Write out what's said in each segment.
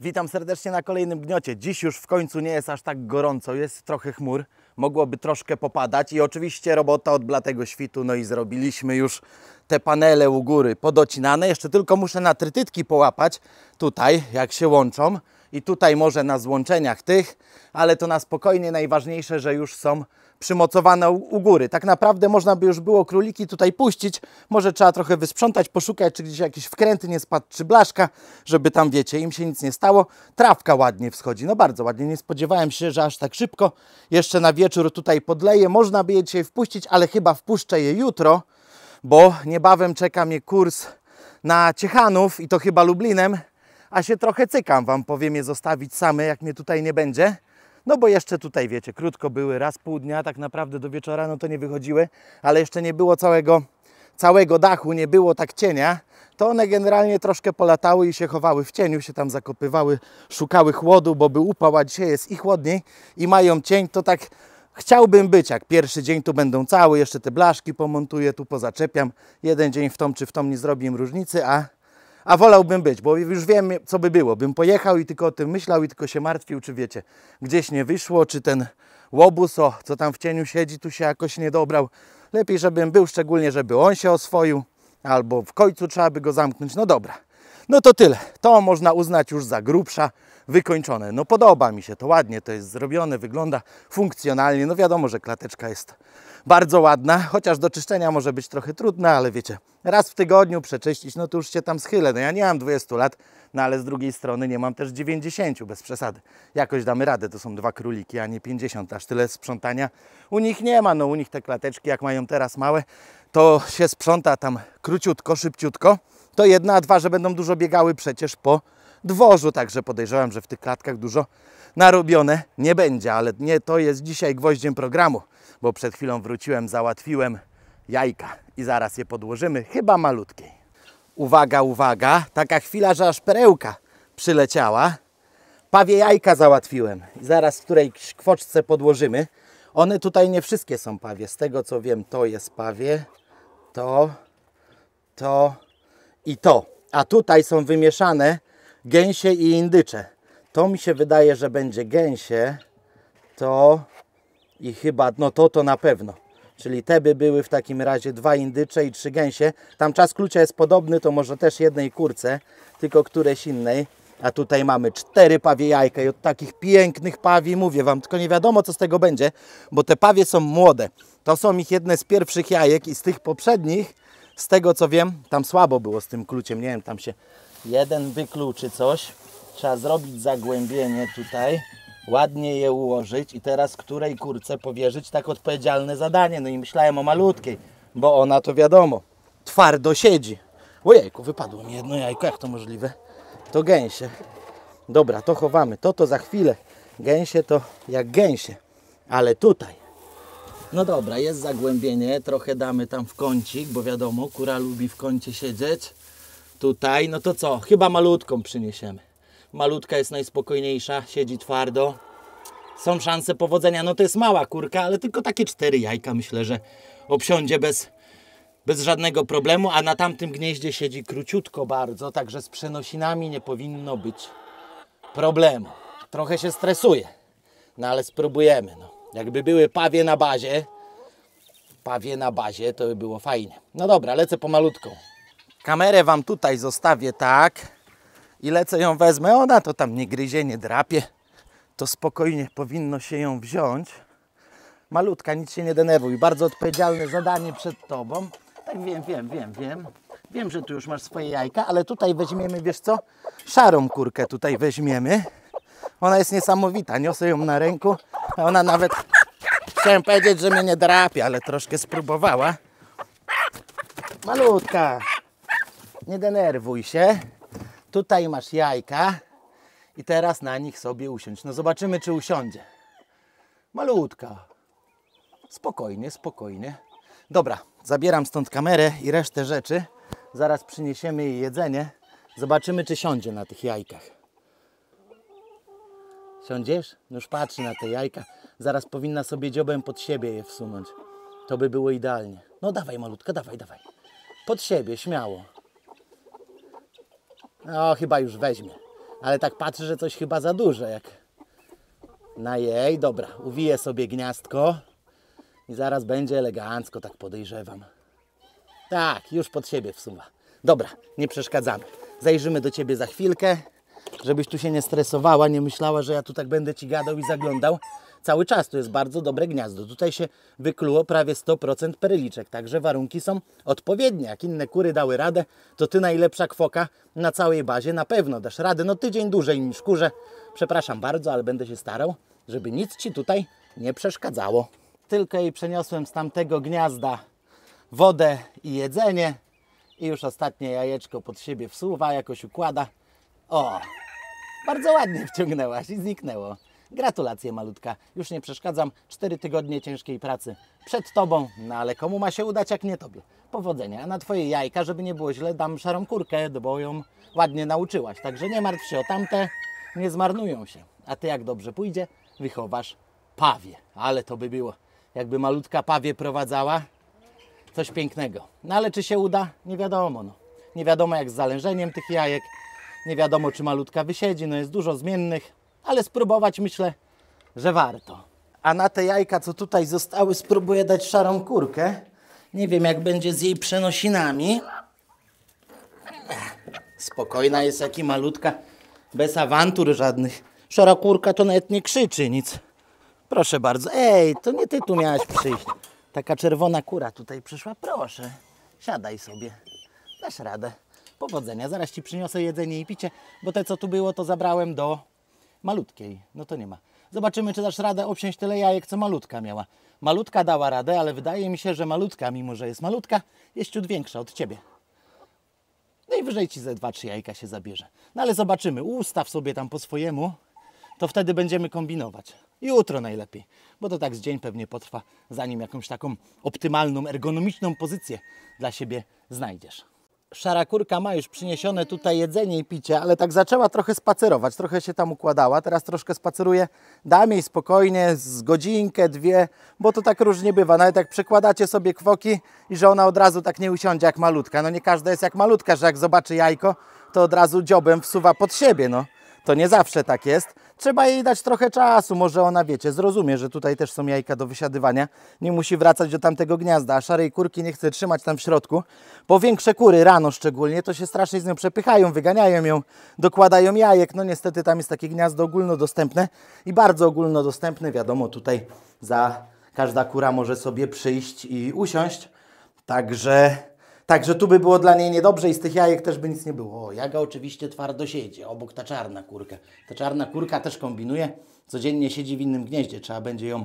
Witam serdecznie na kolejnym gniocie. Dziś już w końcu nie jest aż tak gorąco, jest trochę chmur, mogłoby troszkę popadać i oczywiście robota od blatego świtu, no i zrobiliśmy już te panele u góry podocinane. Jeszcze tylko muszę na trytytki połapać tutaj, jak się łączą i tutaj może na złączeniach tych, ale to na spokojnie najważniejsze, że już są przymocowane u góry. Tak naprawdę można by już było króliki tutaj puścić. Może trzeba trochę wysprzątać, poszukać, czy gdzieś jakiś wkręty nie spadł, czy blaszka, żeby tam, wiecie, im się nic nie stało. Trawka ładnie wschodzi, no bardzo ładnie. Nie spodziewałem się, że aż tak szybko. Jeszcze na wieczór tutaj podleję. Można by je dzisiaj wpuścić, ale chyba wpuszczę je jutro, bo niebawem czeka mnie kurs na Ciechanów i to chyba Lublinem, a się trochę cykam, wam powiem je zostawić same, jak mnie tutaj nie będzie. No bo jeszcze tutaj, wiecie, krótko były, raz pół dnia, tak naprawdę do wieczora, no to nie wychodziły, ale jeszcze nie było całego, całego dachu, nie było tak cienia, to one generalnie troszkę polatały i się chowały w cieniu, się tam zakopywały, szukały chłodu, bo by upał, a dzisiaj jest i chłodniej i mają cień, to tak chciałbym być, jak pierwszy dzień tu będą całe, jeszcze te blaszki pomontuję, tu pozaczepiam, jeden dzień w tom czy w tom nie zrobi im różnicy, a a wolałbym być, bo już wiem, co by było. Bym pojechał i tylko o tym myślał i tylko się martwił, czy wiecie, gdzieś nie wyszło, czy ten łobuz, o, co tam w cieniu siedzi, tu się jakoś nie dobrał. Lepiej, żebym był, szczególnie, żeby on się oswoił, albo w końcu trzeba by go zamknąć. No dobra. No to tyle. To można uznać już za grubsza, wykończone. No podoba mi się to, ładnie to jest zrobione, wygląda funkcjonalnie. No wiadomo, że klateczka jest bardzo ładna, chociaż do czyszczenia może być trochę trudna, ale wiecie, raz w tygodniu przeczyścić, no to już się tam schylę. No ja nie mam 20 lat, no ale z drugiej strony nie mam też 90, bez przesady. Jakoś damy radę, to są dwa króliki, a nie 50, aż tyle sprzątania u nich nie ma. No u nich te klateczki, jak mają teraz małe, to się sprząta tam króciutko, szybciutko. To jedna, a dwa, że będą dużo biegały przecież po dworzu, także podejrzewam, że w tych klatkach dużo narobione nie będzie, ale nie to jest dzisiaj gwoździem programu bo przed chwilą wróciłem, załatwiłem jajka i zaraz je podłożymy, chyba malutkiej. Uwaga, uwaga, taka chwila, że aż perełka przyleciała. Pawie jajka załatwiłem i zaraz w którejś kwoczce podłożymy. One tutaj nie wszystkie są pawie, z tego co wiem to jest pawie, to, to i to. A tutaj są wymieszane gęsie i indycze. To mi się wydaje, że będzie gęsie, to i chyba, no to to na pewno. Czyli te by były w takim razie dwa indycze i trzy gęsie. Tam czas klucza jest podobny, to może też jednej kurce, tylko któreś innej. A tutaj mamy cztery pawie jajka i od takich pięknych pawi mówię Wam, tylko nie wiadomo co z tego będzie, bo te pawie są młode. To są ich jedne z pierwszych jajek i z tych poprzednich, z tego co wiem, tam słabo było z tym kluczem, nie wiem, tam się jeden wykluczy coś. Trzeba zrobić zagłębienie tutaj ładnie je ułożyć i teraz której kurce powierzyć tak odpowiedzialne zadanie. No i myślałem o malutkiej, bo ona to wiadomo, twardo siedzi. Ojejku, wypadło mi jedno jajko, jak to możliwe? To gęsie. Dobra, to chowamy, to to za chwilę. Gęsie to jak gęsie, ale tutaj. No dobra, jest zagłębienie, trochę damy tam w kącik, bo wiadomo, kura lubi w kącie siedzieć. Tutaj, no to co, chyba malutką przyniesiemy. Malutka jest najspokojniejsza, siedzi twardo. Są szanse powodzenia. No to jest mała kurka, ale tylko takie cztery jajka myślę, że obsiądzie bez, bez żadnego problemu. A na tamtym gnieździe siedzi króciutko bardzo, także z przenosinami nie powinno być problemu. Trochę się stresuje, no ale spróbujemy. No. Jakby były pawie na bazie, pawie na bazie, to by było fajnie. No dobra, lecę po malutką. Kamerę Wam tutaj zostawię tak i lecę ją wezmę, ona to tam nie gryzie, nie drapie, to spokojnie powinno się ją wziąć. Malutka, nic się nie denerwuj, bardzo odpowiedzialne zadanie przed Tobą. Tak wiem, wiem, wiem, wiem. Wiem, że tu już masz swoje jajka, ale tutaj weźmiemy, wiesz co, szarą kurkę tutaj weźmiemy. Ona jest niesamowita, niosę ją na ręku, a ona nawet, chciałem powiedzieć, że mnie nie drapie, ale troszkę spróbowała. Malutka, nie denerwuj się. Tutaj masz jajka i teraz na nich sobie usiądź. No zobaczymy, czy usiądzie. Malutka. Spokojnie, spokojnie. Dobra, zabieram stąd kamerę i resztę rzeczy. Zaraz przyniesiemy jej jedzenie. Zobaczymy, czy siądzie na tych jajkach. Siądziesz? No już patrzy na te jajka. Zaraz powinna sobie dziobem pod siebie je wsunąć. To by było idealnie. No dawaj malutka, dawaj, dawaj. Pod siebie, śmiało. No, chyba już weźmie. Ale tak patrzy, że coś chyba za duże. Jak na jej, dobra, uwiję sobie gniazdko i zaraz będzie elegancko, tak podejrzewam. Tak, już pod siebie wsuwa. Dobra, nie przeszkadzamy. Zajrzymy do Ciebie za chwilkę, żebyś tu się nie stresowała, nie myślała, że ja tu tak będę Ci gadał i zaglądał cały czas. To jest bardzo dobre gniazdo. Tutaj się wykluło prawie 100% perliczek, także warunki są odpowiednie. Jak inne kury dały radę, to Ty najlepsza kwoka na całej bazie na pewno dasz radę. No tydzień dłużej niż kurze. Przepraszam bardzo, ale będę się starał, żeby nic Ci tutaj nie przeszkadzało. Tylko i przeniosłem z tamtego gniazda wodę i jedzenie i już ostatnie jajeczko pod siebie wsuwa, jakoś układa. O, bardzo ładnie wciągnęłaś i zniknęło. Gratulacje malutka, już nie przeszkadzam. Cztery tygodnie ciężkiej pracy przed Tobą, no ale komu ma się udać jak nie Tobie? Powodzenia, a na Twoje jajka, żeby nie było źle, dam szarą kurkę, bo ją ładnie nauczyłaś. Także nie martw się o tamte, nie zmarnują się. A Ty jak dobrze pójdzie, wychowasz pawie. Ale to by było, jakby malutka pawie prowadzała, coś pięknego. No ale czy się uda? Nie wiadomo. No. Nie wiadomo jak z zalężeniem tych jajek, nie wiadomo czy malutka wysiedzi, no jest dużo zmiennych ale spróbować myślę, że warto. A na te jajka, co tutaj zostały, spróbuję dać szarą kurkę. Nie wiem, jak będzie z jej przenosinami. Spokojna jest, jaka malutka, bez awantur żadnych. Szara kurka to nawet nie krzyczy nic. Proszę bardzo. Ej, to nie ty tu miałaś przyjść. Taka czerwona kura tutaj przyszła. Proszę, siadaj sobie. Dasz radę. Powodzenia. Zaraz ci przyniosę jedzenie i picie, bo te, co tu było, to zabrałem do malutkiej. No to nie ma. Zobaczymy, czy dasz radę obsiąść tyle jajek, co malutka miała. Malutka dała radę, ale wydaje mi się, że malutka, mimo że jest malutka, jest ciut większa od Ciebie. Najwyżej Ci ze dwa, trzy jajka się zabierze. No ale zobaczymy. Ustaw sobie tam po swojemu, to wtedy będziemy kombinować. Jutro najlepiej, bo to tak z dzień pewnie potrwa, zanim jakąś taką optymalną, ergonomiczną pozycję dla siebie znajdziesz kurka ma już przyniesione tutaj jedzenie i picie, ale tak zaczęła trochę spacerować, trochę się tam układała. Teraz troszkę spaceruje, dam jej spokojnie z godzinkę, dwie, bo to tak różnie bywa. Nawet jak przekładacie sobie kwoki i że ona od razu tak nie usiądzie jak malutka. No nie każda jest jak malutka, że jak zobaczy jajko, to od razu dziobem wsuwa pod siebie, no. To nie zawsze tak jest. Trzeba jej dać trochę czasu, może ona, wiecie, zrozumie, że tutaj też są jajka do wysiadywania. Nie musi wracać do tamtego gniazda, a szarej kurki nie chce trzymać tam w środku, bo większe kury, rano szczególnie, to się strasznie z nią przepychają, wyganiają ją, dokładają jajek. No niestety tam jest takie gniazdo ogólnodostępne i bardzo ogólnodostępne. Wiadomo, tutaj za każda kura może sobie przyjść i usiąść. Także Także tu by było dla niej niedobrze i z tych jajek też by nic nie było. O, jaga oczywiście twardo siedzi, obok ta czarna kurka. Ta czarna kurka też kombinuje, codziennie siedzi w innym gnieździe, trzeba będzie ją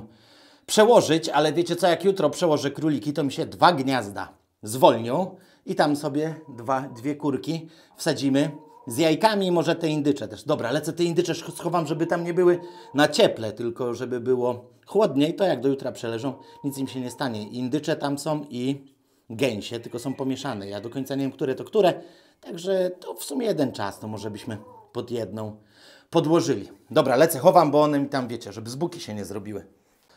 przełożyć, ale wiecie co, jak jutro przełożę króliki, to mi się dwa gniazda zwolnią i tam sobie dwa, dwie kurki wsadzimy z jajkami i może te indycze też. Dobra, lecę te indycze schowam, żeby tam nie były na cieple, tylko żeby było chłodniej, to jak do jutra przeleżą, nic im się nie stanie. Indycze tam są i gęsie, tylko są pomieszane. Ja do końca nie wiem, które to które. Także to w sumie jeden czas, to może byśmy pod jedną podłożyli. Dobra, lecę, chowam, bo one mi tam, wiecie, żeby z buki się nie zrobiły.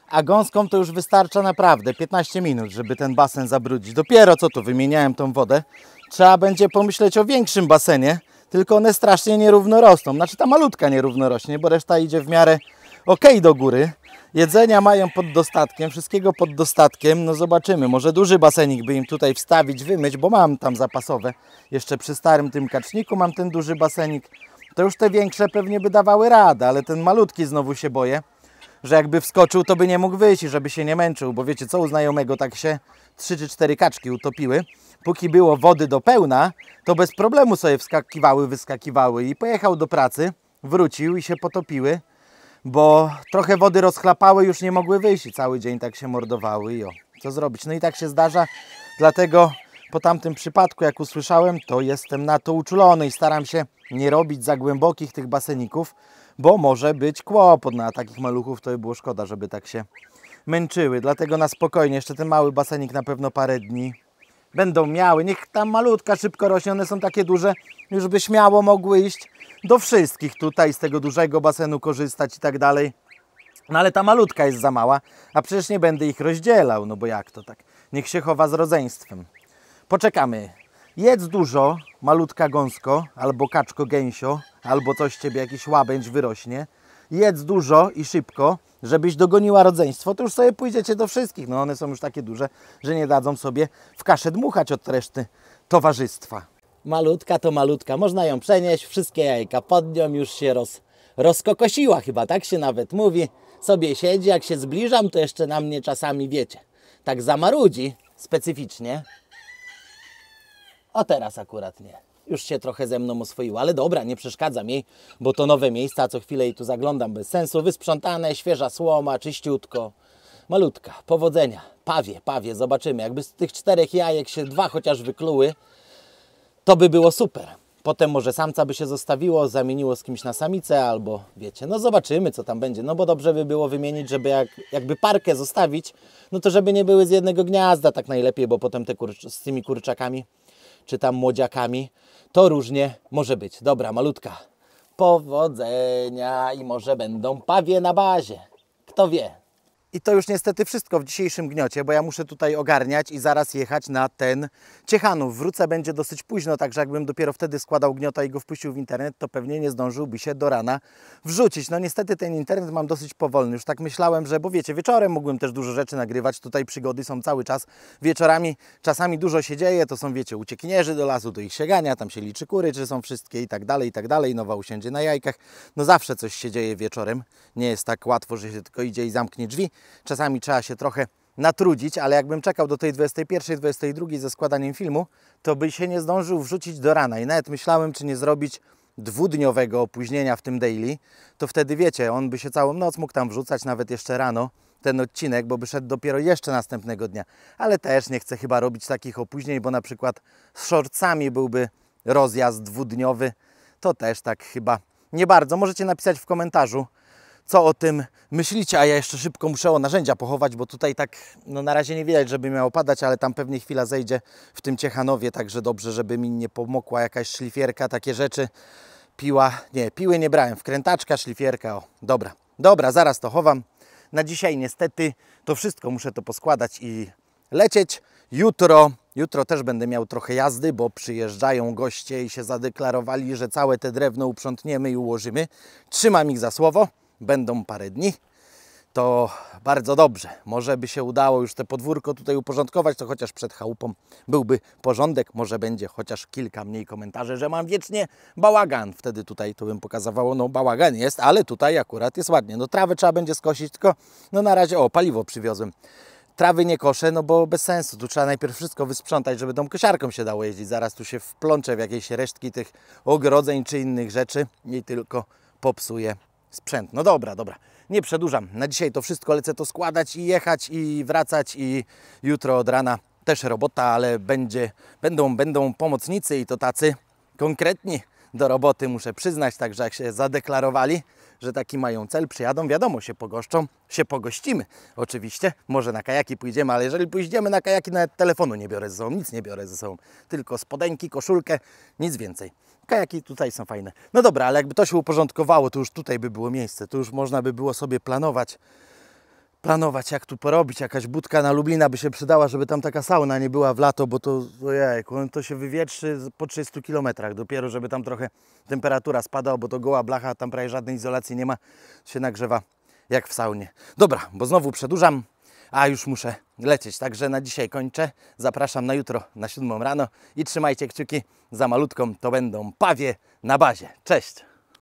A gąską to już wystarcza naprawdę 15 minut, żeby ten basen zabrudzić. Dopiero co tu wymieniałem tą wodę. Trzeba będzie pomyśleć o większym basenie, tylko one strasznie nierówno rosną. Znaczy ta malutka nierówno rośnie, bo reszta idzie w miarę ok do góry. Jedzenia mają pod dostatkiem, wszystkiego pod dostatkiem. No zobaczymy, może duży basenik by im tutaj wstawić, wymyć, bo mam tam zapasowe. Jeszcze przy starym tym kaczniku mam ten duży basenik. To już te większe pewnie by dawały radę, ale ten malutki znowu się boję, że jakby wskoczył, to by nie mógł wyjść i żeby się nie męczył, bo wiecie co, u znajomego tak się 3 czy 4 kaczki utopiły. Póki było wody do pełna, to bez problemu sobie wskakiwały, wyskakiwały i pojechał do pracy, wrócił i się potopiły bo trochę wody rozchlapały, już nie mogły wyjść i cały dzień tak się mordowały i o, co zrobić. No i tak się zdarza, dlatego po tamtym przypadku, jak usłyszałem, to jestem na to uczulony i staram się nie robić za głębokich tych baseników, bo może być kłopot. Na no, takich maluchów to by było szkoda, żeby tak się męczyły. Dlatego na spokojnie, jeszcze ten mały basenik na pewno parę dni będą miały. Niech tam malutka szybko rośnie, one są takie duże, już by śmiało mogły iść do wszystkich tutaj, z tego dużego basenu korzystać i tak dalej. No ale ta malutka jest za mała, a przecież nie będę ich rozdzielał, no bo jak to tak? Niech się chowa z rodzeństwem. Poczekamy. Jedz dużo, malutka gąsko, albo kaczko gęsio, albo coś ciebie jakiś łabędź wyrośnie jedz dużo i szybko, żebyś dogoniła rodzeństwo, to już sobie pójdziecie do wszystkich. No one są już takie duże, że nie dadzą sobie w kaszę dmuchać od reszty towarzystwa. Malutka to malutka, można ją przenieść, wszystkie jajka pod nią już się roz, rozkokosiła chyba, tak się nawet mówi. Sobie siedzi, jak się zbliżam, to jeszcze na mnie czasami, wiecie, tak zamarudzi specyficznie. O teraz akurat nie już się trochę ze mną oswoiła, ale dobra, nie przeszkadzam jej, bo to nowe miejsca, co chwilę i tu zaglądam bez sensu. Wysprzątane, świeża słoma, czyściutko. Malutka, powodzenia. Pawie, pawie, zobaczymy. Jakby z tych czterech jajek się dwa chociaż wykluły, to by było super. Potem może samca by się zostawiło, zamieniło z kimś na samicę, albo wiecie, no zobaczymy, co tam będzie. No bo dobrze by było wymienić, żeby jak, jakby parkę zostawić, no to żeby nie były z jednego gniazda tak najlepiej, bo potem te z tymi kurczakami czy tam młodziakami, to różnie może być. Dobra, malutka. Powodzenia i może będą pawie na bazie. Kto wie, i to już niestety wszystko w dzisiejszym gniocie, bo ja muszę tutaj ogarniać i zaraz jechać na ten Ciechanów. Wrócę będzie dosyć późno, także jakbym dopiero wtedy składał gniota i go wpuścił w internet, to pewnie nie zdążyłby się do rana wrzucić. No niestety ten internet mam dosyć powolny. Już tak myślałem, że, bo wiecie, wieczorem mógłbym też dużo rzeczy nagrywać. Tutaj przygody są cały czas wieczorami. Czasami dużo się dzieje, to są, wiecie, uciekinierzy do lasu, do ich sięgania, tam się liczy kury, czy są wszystkie i tak dalej, i tak dalej. Nowa usiędzie na jajkach. No zawsze coś się dzieje wieczorem. Nie jest tak łatwo, że się tylko idzie i zamknie drzwi czasami trzeba się trochę natrudzić, ale jakbym czekał do tej 21, 22 ze składaniem filmu, to by się nie zdążył wrzucić do rana i nawet myślałem, czy nie zrobić dwudniowego opóźnienia w tym daily, to wtedy wiecie, on by się całą noc mógł tam wrzucać, nawet jeszcze rano ten odcinek, bo by szedł dopiero jeszcze następnego dnia. Ale też nie chcę chyba robić takich opóźnień, bo na przykład z shortsami byłby rozjazd dwudniowy, to też tak chyba nie bardzo. Możecie napisać w komentarzu, co o tym myślicie, a ja jeszcze szybko muszę o narzędzia pochować, bo tutaj tak no, na razie nie widać, żeby miało padać, ale tam pewnie chwila zejdzie w tym Ciechanowie, także dobrze, żeby mi nie pomokła jakaś szlifierka, takie rzeczy. Piła, nie, piły nie brałem, wkrętaczka, szlifierka, o, dobra. Dobra, zaraz to chowam. Na dzisiaj niestety to wszystko, muszę to poskładać i lecieć. Jutro, jutro też będę miał trochę jazdy, bo przyjeżdżają goście i się zadeklarowali, że całe te drewno uprzątniemy i ułożymy. Trzymam ich za słowo będą parę dni, to bardzo dobrze. Może by się udało już te podwórko tutaj uporządkować, to chociaż przed chałupą byłby porządek. Może będzie chociaż kilka mniej komentarzy, że mam wiecznie bałagan. Wtedy tutaj to bym pokazywało, no bałagan jest, ale tutaj akurat jest ładnie. No trawę trzeba będzie skosić, tylko no na razie, o paliwo przywiozłem. Trawy nie koszę, no bo bez sensu. Tu trzeba najpierw wszystko wysprzątać, żeby tą kosiarką się dało jeździć. Zaraz tu się wplączę w jakieś resztki tych ogrodzeń czy innych rzeczy i tylko popsuje sprzęt. No dobra, dobra, nie przedłużam. Na dzisiaj to wszystko, lecę to składać i jechać i wracać i jutro od rana też robota, ale będzie, będą, będą pomocnicy i to tacy konkretni do roboty, muszę przyznać, także jak się zadeklarowali, że taki mają cel, przyjadą, wiadomo, się pogoszczą, się pogościmy oczywiście, może na kajaki pójdziemy, ale jeżeli pójdziemy na kajaki, nawet telefonu nie biorę ze sobą, nic nie biorę ze sobą, tylko spodenki, koszulkę, nic więcej. Kajaki tutaj są fajne. No dobra, ale jakby to się uporządkowało, to już tutaj by było miejsce. To już można by było sobie planować, planować jak tu porobić. Jakaś budka na Lublina by się przydała, żeby tam taka sauna nie była w lato, bo to, ojej, to się wywietrzy po 300 kilometrach dopiero, żeby tam trochę temperatura spadała, bo to goła blacha, tam prawie żadnej izolacji nie ma, się nagrzewa jak w saunie. Dobra, bo znowu przedłużam a już muszę lecieć. Także na dzisiaj kończę. Zapraszam na jutro na 7 rano i trzymajcie kciuki za malutką. To będą pawie na bazie. Cześć!